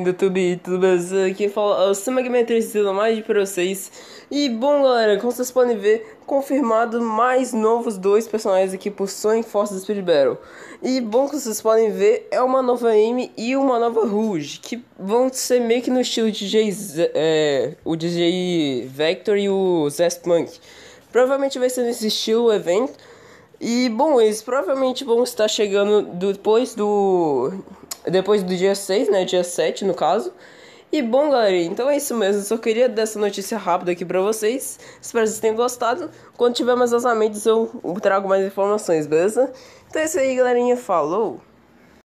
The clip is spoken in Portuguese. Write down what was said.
do YouTube, tudo bem? Aqui fala ah, o Sumagman é trazendo mais para vocês. E bom, galera, como vocês podem ver, confirmado mais novos dois personagens aqui por Sonic Force Speed Battle. E bom, como vocês podem ver, é uma nova Amy e uma nova Rouge, que vão ser meio que no estilo DJ, é, o DJ Vector e o Zespunk. Provavelmente vai ser nesse estilo o evento. E bom, eles provavelmente vão estar chegando depois do depois do dia 6, né? Dia 7 no caso. E bom, galerinha, então é isso mesmo. Só queria dar essa notícia rápida aqui pra vocês. Espero que vocês tenham gostado. Quando tiver mais lançamentos, eu trago mais informações, beleza? Então é isso aí, galerinha. Falou!